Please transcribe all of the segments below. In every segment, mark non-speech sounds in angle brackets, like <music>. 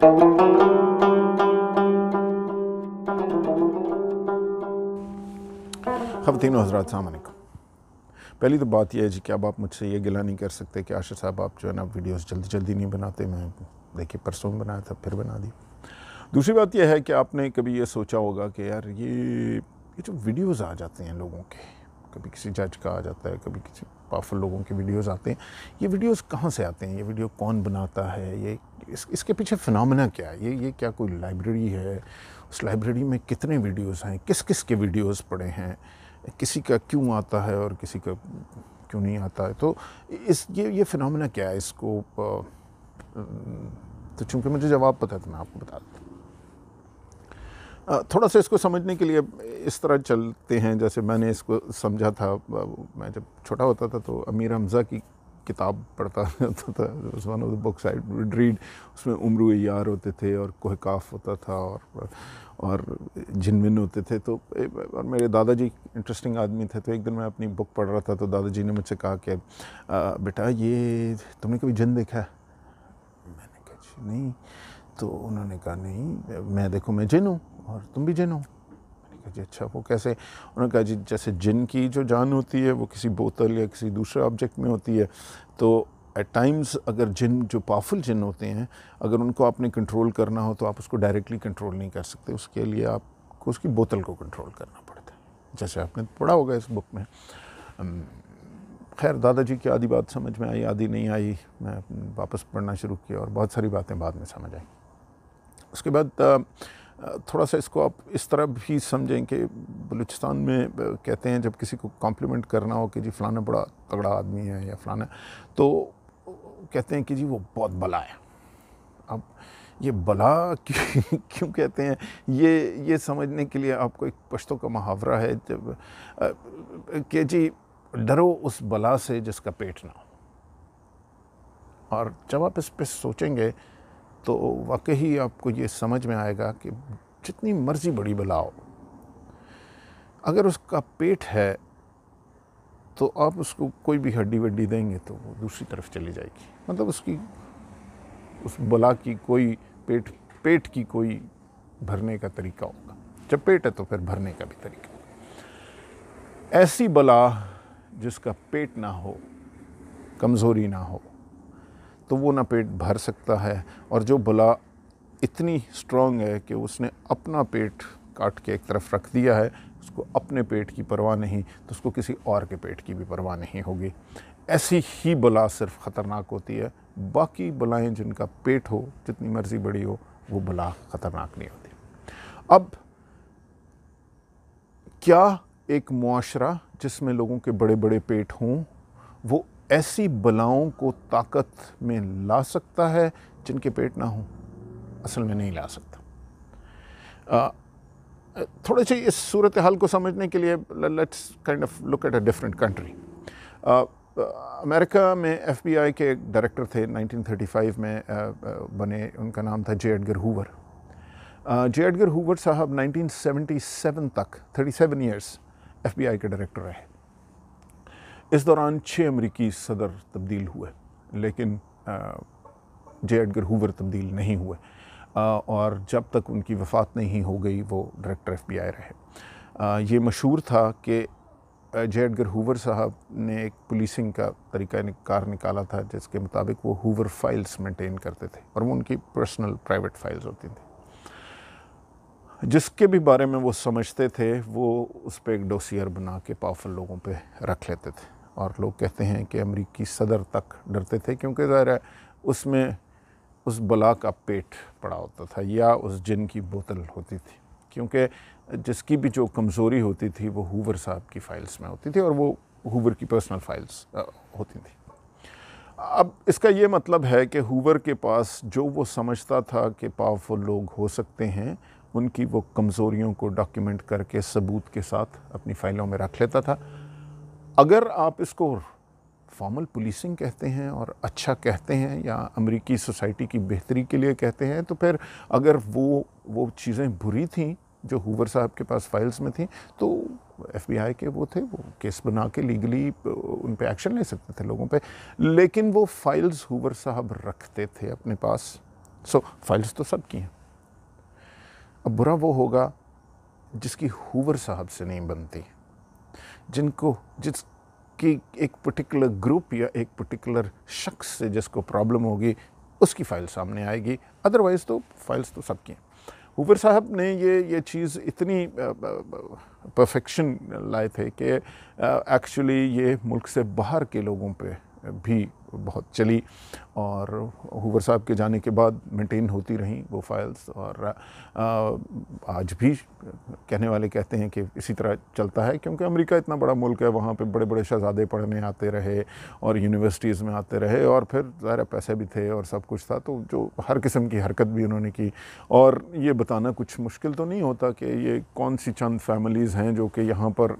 ख़वान हजरात सामकुम पहली तो बात यह है जी कि अब आप मुझसे ये गिला नहीं कर सकते कि आशिर साहब आप जो है ना वीडियोस जल्दी जल्दी नहीं बनाते मैं देखिए परसों में बनाया था फिर बना दी दूसरी बात यह है कि आपने कभी ये सोचा होगा कि यार ये ये जो वीडियोस आ जाते हैं लोगों के कभी किसी जज का आ जाता है कभी किसी पावरफुल लोगों के वीडियोस आते हैं ये वीडियोस कहाँ से आते हैं ये वीडियो कौन बनाता है ये इस, इसके पीछे फिनमिना क्या है ये ये क्या कोई लाइब्रेरी है उस लाइब्रेरी में कितने वीडियोस हैं किस किस के वीडियोस पड़े हैं किसी का क्यों आता है और किसी का क्यों नहीं आता है तो इस ये ये फिनमिना क्या है इसको तो चूँकि मुझे जवाब पता है तो मैं आपको बता दूँ थोड़ा सा इसको समझने के लिए इस तरह चलते हैं जैसे मैंने इसको समझा था मैं जब छोटा होता था तो अमीर हमज़ा की किताब पढ़ता <laughs> रहता था उस one of the books I would read उसमें उम्र यार होते थे और कोहकाफ होता था और और जिनमिन होते थे तो और मेरे दादाजी इंटरेस्टिंग आदमी थे तो एक दिन मैं अपनी बुक पढ़ रहा था तो दादाजी ने मुझसे कहा कि बेटा ये तुमने कभी जिन देखा है मैंने कहा नहीं तो उन्होंने कहा नहीं मैं देखो मैं जिन हूँ और तुम भी जिन हो मैंने कहा जी अच्छा वो कैसे उन्होंने कहा जी जैसे जिन की जो जान होती है वो किसी बोतल या किसी दूसरे ऑब्जेक्ट में होती है तो एट टाइम्स अगर जिन जो पावरफुल जिन होते हैं अगर उनको आपने कंट्रोल करना हो तो आप उसको डायरेक्टली कंट्रोल नहीं कर सकते उसके लिए आपको उसकी बोतल को कंट्रोल करना पड़ता है जैसे आपने पढ़ा होगा इस बुक में खैर दादाजी की आधी बात समझ में आई आधी नहीं आई मैं वापस पढ़ना शुरू किया और बहुत सारी बातें बाद में समझ आई उसके बाद थोड़ा सा इसको आप इस तरह भी समझें कि बलूचिस्तान में कहते हैं जब किसी को कॉम्प्लीमेंट करना हो कि जी फ़लाना बड़ा तगड़ा आदमी है या फ़लाना तो कहते हैं कि जी वो बहुत भला है अब ये भला <laughs> क्यों क्यों कहते हैं ये ये समझने के लिए आपको एक पश्तों का मुहावरा है जब कि जी डरो उस बला से जिसका पेट ना हो और जब आप इस पर सोचेंगे तो वाकई ही आपको ये समझ में आएगा कि जितनी मर्ज़ी बड़ी बलाओ अगर उसका पेट है तो आप उसको कोई भी हड्डी वड्डी देंगे तो वो दूसरी तरफ चली जाएगी मतलब उसकी उस बला की कोई पेट पेट की कोई भरने का तरीका होगा जब पेट है तो फिर भरने का भी तरीका ऐसी बला जिसका पेट ना हो कमज़ोरी ना हो तो वो ना पेट भर सकता है और जो बला इतनी स्ट्रॉन्ग है कि उसने अपना पेट काट के एक तरफ रख दिया है उसको अपने पेट की परवाह नहीं तो उसको किसी और के पेट की भी परवाह नहीं होगी ऐसी ही बला सिर्फ ख़तरनाक होती है बाकी बलाएं जिनका पेट हो जितनी मर्ज़ी बड़ी हो वो बला ख़तरनाक नहीं होती अब क्या एक माशरा जिसमें लोगों के बड़े बड़े पेट हों वो ऐसी बलाओं को ताकत में ला सकता है जिनके पेट ना हो असल में नहीं ला सकता थोड़े से इस सूरत हाल को समझने के लिए let's kind of look at a different country America में एफबीआई के एक डायरेक्टर थे 1935 में बने उनका नाम था J Edgar Hoover J Edgar Hoover साहब 1977 तक 37 इयर्स एफबीआई के डायरेक्टर रहे इस दौरान छः अमरीकी सदर तब्दील हुए लेकिन जे एडगर हुवर तब्दील नहीं हुए और जब तक उनकी वफात नहीं हो गई वो डायरेक्टर एफ बी आई रहे ये मशहूर था कि जे एडगर हुवर साहब ने एक पुलिसिंग का तरीका कार निकाला था जिसके मुताबिक वो हुवर फाइल्स मेंटेन करते थे और वो उनकी पर्सनल प्राइवेट फाइल्स होती थी जिसके भी बारे में वो समझते थे वो उस पर एक डोसियर बना के पावरफुल लोगों पे रख लेते थे और लोग कहते हैं कि अमरीकी सदर तक डरते थे क्योंकि ज़ाहिर है उसमें उस बला का पेट पड़ा होता था या उस जिन की बोतल होती थी क्योंकि जिसकी भी जो कमज़ोरी होती थी वो हुवर साहब की फ़ाइल्स में होती थी और वो हुवर की पर्सनल फ़ाइल्स होती थी अब इसका ये मतलब है कि हुवर के पास जो वो समझता था कि पावरफुल लोग हो सकते हैं उनकी वो कमज़ोरियों को डॉक्यूमेंट करके सबूत के साथ अपनी फ़ाइलों में रख लेता था अगर आप इसको फॉर्मल पुलिसिंग कहते हैं और अच्छा कहते हैं या अमेरिकी सोसाइटी की बेहतरी के लिए कहते हैं तो फिर अगर वो वो चीज़ें बुरी थी जो हुवर साहब के पास फाइल्स में थी तो एफबीआई के वो थे वो केस बना के लीगली उन पर एक्शन ले सकते थे लोगों पे लेकिन वो फाइल्स हुवर साहब रखते थे अपने पास सो so, फाइल्स तो सब की हैं अब बुरा वो होगा जिसकी हुवर साहब से नहीं बनती जिनको जिसकी एक पर्टिकुलर ग्रुप या एक पर्टिकुलर शख्स से जिसको प्रॉब्लम होगी उसकी फ़ाइल सामने आएगी अदरवाइज़ तो फाइल्स तो सबकी हैं हुपर साहब ने ये ये चीज़ इतनी परफेक्शन लाए थे कि एक्चुअली ये मुल्क से बाहर के लोगों पे भी बहुत चली और हुवर साहब के जाने के बाद मेंटेन होती रहीं वो फाइल्स और आज भी कहने वाले कहते हैं कि इसी तरह चलता है क्योंकि अमेरिका इतना बड़ा मुल्क है वहाँ पे बड़े बड़े शहजादे पढ़ने आते रहे और यूनिवर्सिटीज़ में आते रहे और फिर ज़ाहिर पैसे भी थे और सब कुछ था तो जो हर किस्म की हरकत भी उन्होंने की और ये बताना कुछ मुश्किल तो नहीं होता कि ये कौन सी चंद फैमिलीज़ हैं जो कि यहाँ पर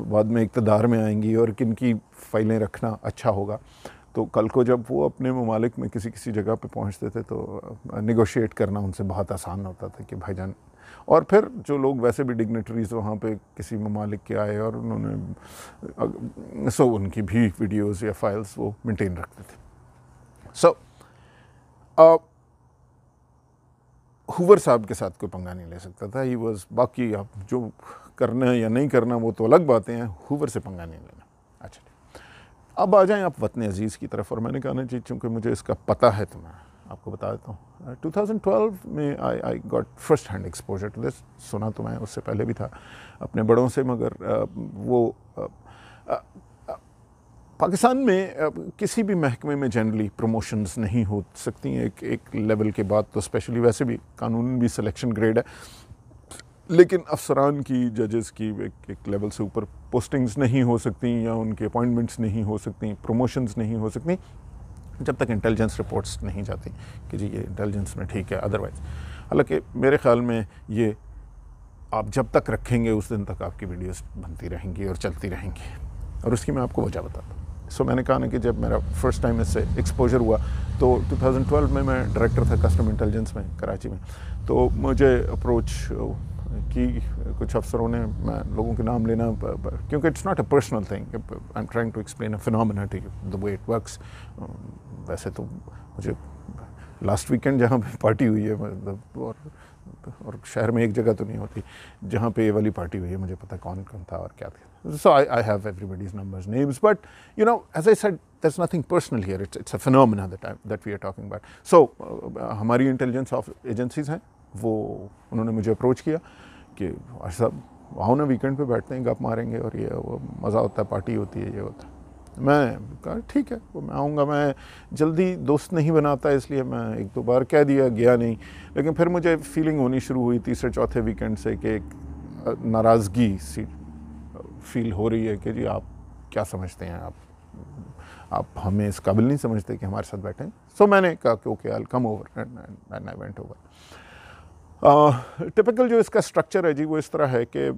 बाद में इकतदार में आएंगी और किन की फ़ाइलें रखना अच्छा होगा तो कल को जब वो अपने ममालिक में किसी किसी जगह पे पहुंचते थे तो निगोशिएट करना उनसे बहुत आसान होता था कि भाईजान और फिर जो लोग वैसे भी डिग्नेटरीज वहाँ पे किसी ममालिक के आए और उन्होंने सो उनकी भी वीडियोस या फाइल्स वो मेंटेन रखते थे सो so, हुवर साहब के साथ कोई पंगा नहीं ले सकता था ही वॉज बाकी आप जो करना है या नहीं करना वो तो अलग बातें हैं हुवर से पंगा नहीं ले अब आ जाएं आप वतन अजीज़ की तरफ और मैंने कहा ना जी चूँकि मुझे इसका पता है तो मैं आपको बता देता हूँ ट्वेल्व uh, में I I got first hand exposure to this सुना तो मैं उससे पहले भी था अपने बड़ों से मगर आ, uh, वो आ, uh, आ, पाकिस्तान में किसी भी महकमे में जनरली प्रमोशंस नहीं हो सकती हैं एक एक लेवल के बाद तो स्पेशली वैसे भी कानून भी सिलेक्शन ग्रेड है लेकिन अफसरान की जजेस की एक एक लेवल से ऊपर पोस्टिंग्स नहीं हो सकती या उनके अपॉइंटमेंट्स नहीं हो सकती प्रमोशंस नहीं हो सकती जब तक इंटेलिजेंस रिपोर्ट्स नहीं जाती कि जी ये इंटेलिजेंस में ठीक है अदरवाइज़ हालांकि मेरे ख्याल में ये आप जब तक रखेंगे उस दिन तक आपकी वीडियोस बनती रहेंगी और चलती रहेंगी और उसकी मैं आपको वजह बताता हूँ सो मैंने कहा ना कि जब मेरा फर्स्ट टाइम इससे एक्सपोजर हुआ तो 2012 में मैं डायरेक्टर था कस्टम इंटेलिजेंस में कराची में तो मुझे अप्रोच कि कुछ अफसरों ने मैं लोगों के नाम लेना क्योंकि it's not a personal thing I am trying to explain a phenomena to the way it works वैसे तो मुझे लास्ट वीकेंड जहाँ पे पार्टी हुई है मतलब और और शहर में एक जगह तो नहीं होती जहाँ पे ये वाली पार्टी हुई है मुझे पता कौन कौन था और क्या था so I I have everybody's numbers names but you know as I said there is nothing personal here it's it's a phenomena that we are talking talking so uh, हमारी इंटेलिजेंस हमारी एजेंसीज हैं वो उन्होंने मुझे approach किया कि साहब आओ ना वीकेंड पे बैठते हैं गप मारेंगे और ये वो मज़ा होता है पार्टी होती है ये होता है मैं कहा ठीक है वो मैं आऊँगा मैं जल्दी दोस्त नहीं बनाता इसलिए मैं एक दो बार कह दिया गया नहीं लेकिन फिर मुझे फीलिंग होनी शुरू हुई तीसरे चौथे वीकेंड से कि एक नाराज़गी सी फील हो रही है कि जी आप क्या समझते हैं आप आप हमें इस काबिल नहीं समझते कि हमारे साथ बैठें सो so, मैंने कहा कि okay I come over and I went over typical जो इसका स्ट्रक्चर है जी वो इस तरह है कि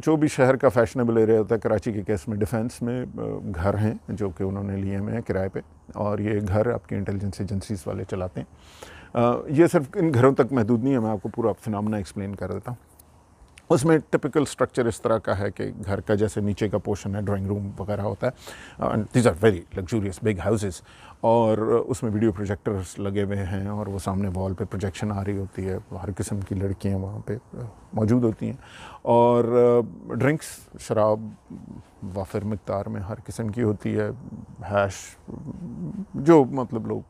जो भी शहर का फैशनेबल एरिया होता है कराची के केस में डिफेंस में घर हैं जो कि उन्होंने लिए हुए हैं किराए पे और ये घर आपकी इंटेलिजेंस एजेंसीज वाले चलाते हैं ये सिर्फ इन घरों तक महदूद नहीं है मैं आपको पूरा फिनमना एक्सप्लेन कर देता हूँ उसमें टिपिकल स्ट्रक्चर इस तरह का है कि घर का जैसे नीचे का पोर्शन है ड्राइंग रूम वगैरह होता है and these are very luxurious big houses और उसमें वीडियो प्रोजेक्टर्स लगे हुए हैं और वो सामने वॉल पे प्रोजेक्शन आ रही होती है हर किस्म की लड़कियाँ वहाँ पे मौजूद होती हैं और ड्रिंक्स शराब वाफिर मकदार में हर किस्म की होती है हैश जो मतलब लोग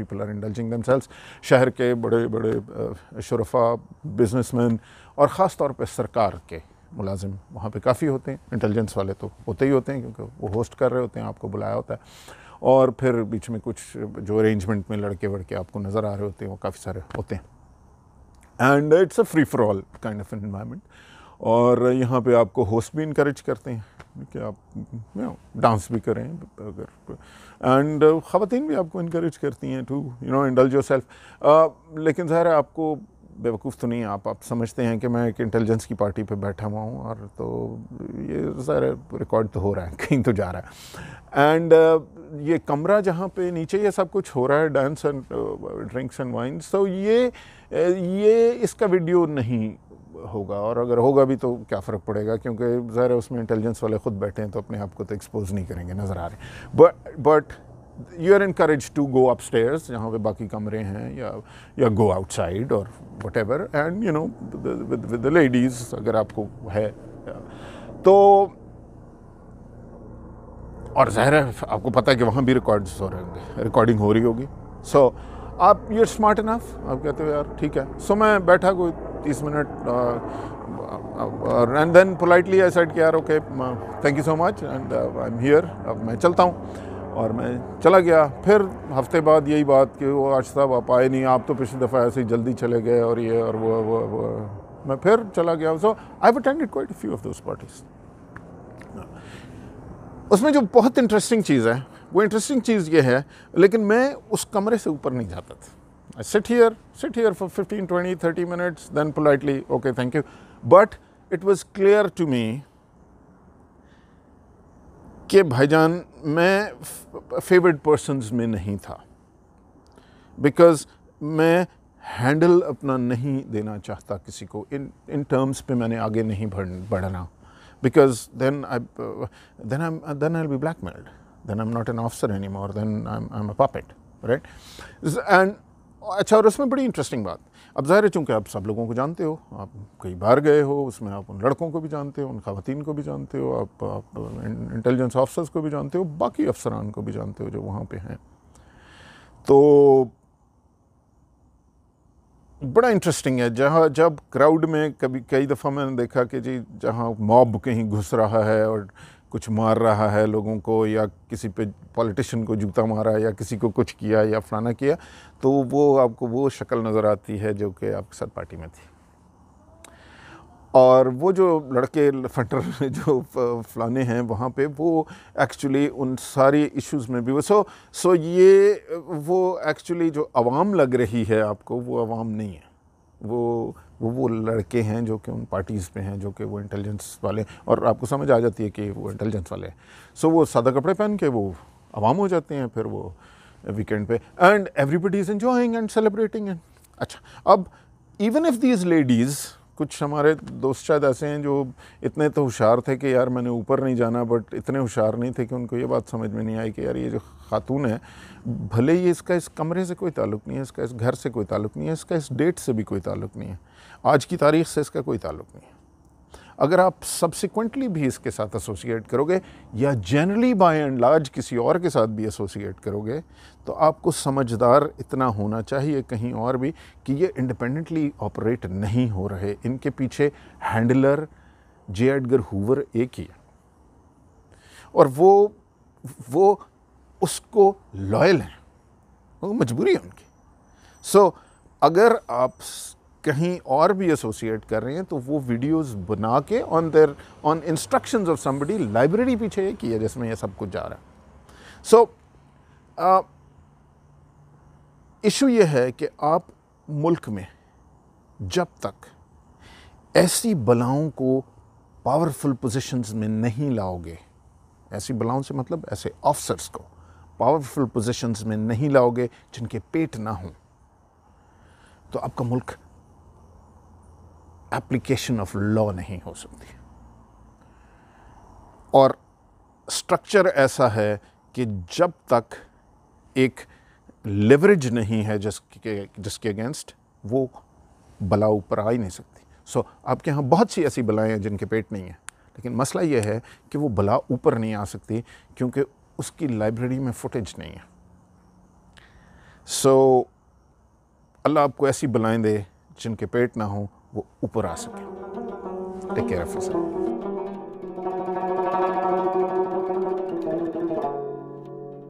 आर are दम सेल्स शहर के बड़े बड़े शरफा बिजनेसमैन और ख़ास तौर पे सरकार के मुलाजिम वहाँ पे काफ़ी होते हैं इंटेलिजेंस वाले तो होते ही होते हैं क्योंकि वो होस्ट कर रहे होते हैं आपको बुलाया होता है और फिर बीच में कुछ जो अरेंजमेंट में लड़के वड़के आपको नज़र आ रहे होते हैं वो काफ़ी सारे होते हैं and it's a free for all kind of environment और यहाँ पे आपको होस्ट भी इंक्रेज करते हैं कि आप डांस भी करें अगर एंड ख़वान भी आपको इंक्रेज करती हैं to you know indulge yourself लेकिन ज़ाहिर है आपको बेवकूफ़ तो नहीं आप आप समझते हैं कि मैं एक इंटेलिजेंस की पार्टी पे बैठा हुआ हूँ और तो ये सारे रिकॉर्ड तो हो रहा है कहीं तो जा रहा है एंड uh, ये कमरा जहाँ पे नीचे ये सब कुछ हो रहा है dance and drinks and wines तो ये ये इसका वीडियो नहीं होगा और अगर होगा भी तो क्या फ़र्क पड़ेगा क्योंकि ज़ाहिर है उसमें इंटेलिजेंस वाले खुद बैठे हैं तो अपने आप को तो एक्सपोज नहीं करेंगे नज़र आ रहे but but you are encourage to go up stairs जहाँ पे बाकी कमरे हैं या या गो आउटसाइड और whatever and you know with ladies अगर आपको है तो और ज़ाहिर है आपको पता है कि वहाँ भी रिकॉर्ड्स हो रहे होंगे रिकॉर्डिंग हो रही होगी सो so, आप ये स्मार्ट इनफ आप कहते हो यार ठीक है सो मैं बैठा कोई तीस minute and then politely I said कि यार okay thank you so much and I am here अब मैं चलता हूँ और मैं चला गया फिर हफ्ते बाद यही बात कि वो आज साहब आप आए नहीं आप तो पिछली दफ़ा ऐसे ही जल्दी चले गए और ये और वो वो वो मैं फिर चला गया so I attended quite few of those parties उसमें जो बहुत इंटरेस्टिंग चीज़ है वो इंटरेस्टिंग चीज़ ये है लेकिन मैं उस कमरे से ऊपर नहीं जाता था I sit here sit here for fifteen twenty thirty minutes then politely okay thank you but it was clear to me कि भाईजान मैं फेवरेट पर्सन में नहीं था बिकॉज मैं हैंडल अपना नहीं देना चाहता किसी को इन इन टर्म्स पे मैंने आगे नहीं बढ़ बढ़ना because then I then I then I be blackmailed then I'm not an officer anymore, then I'm, I'm a puppet, right? And अच्छा और उसमें बड़ी इंटरेस्टिंग बात अब ज़ाहिर है चूँकि आप सब लोगों को जानते हो आप कई बार गए हो उसमें आप उन लड़कों को भी जानते हो उन खातन को भी जानते हो आप, आप इंटेलिजेंस ऑफिसर्स को भी जानते हो बाकी अफसरान को भी जानते हो जो वहाँ पे हैं तो बड़ा इंटरेस्टिंग है जहाँ जब क्राउड में कभी कई दफ़ा मैंने देखा कि जी जहाँ मॉब कहीं घुस रहा है और कुछ मार रहा है लोगों को या किसी पे पॉलिटिशियन को जूता मारा या किसी को कुछ किया या फलाना किया तो वो आपको वो शक्ल नज़र आती है जो कि आपके साथ पार्टी में थी और वो जो लड़के फटर <laughs> जो फलाने हैं वहाँ पे वो एक्चुअली उन सारी इश्यूज में भी वो सो सो ये वो एक्चुअली जो आवाम लग रही है आपको वो आवाम नहीं है वो वो वो लड़के हैं जो कि उन पार्टीज़ पे हैं जो कि वो इंटेलिजेंस वाले और आपको समझ आ जाती है कि वो इंटेलिजेंस वाले हैं सो so, वो सादा कपड़े पहन के वो आवाम हो जाते हैं फिर वो वीकेंड पे and everybody is enjoying and celebrating and अच्छा अब इवन इफ़ दीज लेडीज़ कुछ हमारे दोस्त शायद ऐसे हैं जो इतने तो होशियार थे कि यार मैंने ऊपर नहीं जाना बट इतने होशियार नहीं थे कि उनको ये बात समझ में नहीं आई कि यार ये जो खातून है भले ही इसका इस कमरे से कोई ताल्लुक़ नहीं है इसका इस घर से कोई ताल्लुक़ नहीं है इसका इस डेट से भी कोई ताल्लुक़ नहीं है आज की तारीख से इसका कोई ताल्लुक़ नहीं है अगर आप सब्सिक्वेंटली भी इसके साथ एसोसिएट करोगे या जनरली बाय एंड लार्ज किसी और के साथ भी एसोसिएट करोगे तो आपको समझदार इतना होना चाहिए कहीं और भी कि ये इंडिपेंडेंटली ऑपरेट नहीं हो रहे इनके पीछे हैंडलर जे एडगर हुवर एक ही है और वो वो उसको लॉयल हैं वो मजबूरी है उनकी सो so, अगर आप कहीं और भी एसोसिएट कर रहे हैं तो वो वीडियोस बना के on their on instructions of somebody library पीछे किया जिसमें ये सब कुछ जा रहा है सो so, uh, इशू ये है कि आप मुल्क में जब तक ऐसी बलाओं को पावरफुल पोजीशंस में नहीं लाओगे ऐसी बलाओं से मतलब ऐसे ऑफिसर्स को पावरफुल पोजीशंस में नहीं लाओगे जिनके पेट ना हों तो आपका मुल्क एप्लीकेशन ऑफ लॉ नहीं हो सकती और स्ट्रक्चर ऐसा है कि जब तक एक लेवरेज नहीं है जिसके जिसके अगेंस्ट वो बला ऊपर आ ही नहीं सकती सो so, आपके यहाँ बहुत सी ऐसी बलाएँ हैं जिनके पेट नहीं है लेकिन मसला ये है कि वो बला ऊपर नहीं आ सकती क्योंकि उसकी लाइब्रेरी में फुटेज नहीं है सो so, अल्लाह आपको ऐसी बलाएँ दे जिनके पेट ना हो वो ऊपर आ सके टेक केयर ऑफ